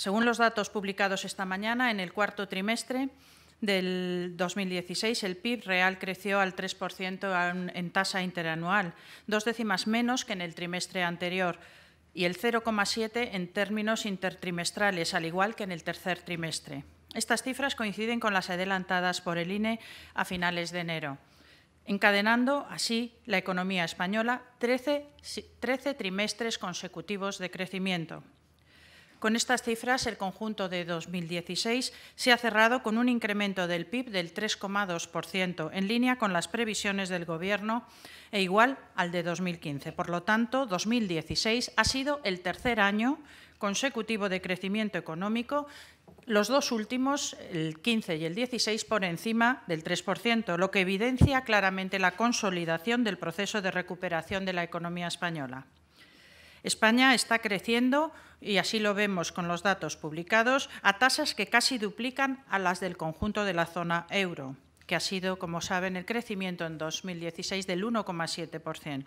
Según los datos publicados esta mañana, en el cuarto trimestre del 2016 el PIB real creció al 3% en tasa interanual, dos décimas menos que en el trimestre anterior y el 0,7 en términos intertrimestrales, al igual que en el tercer trimestre. Estas cifras coinciden con las adelantadas por el INE a finales de enero, encadenando así la economía española 13, trimestres consecutivos de crecimiento. Con estas cifras, el conjunto de 2016 se ha cerrado con un incremento del PIB del 3,2%, en línea con las previsiones del Gobierno e igual al de 2015. Por lo tanto, 2016 ha sido el tercer año consecutivo de crecimiento económico, los dos últimos, el 15 y el 16, por encima del 3%, lo que evidencia claramente la consolidación del proceso de recuperación de la economía española. España está creciendo, y así lo vemos con los datos publicados, a tasas que casi duplican a las del conjunto de la zona euro, que ha sido, como saben, el crecimiento en 2016 del 1,7%.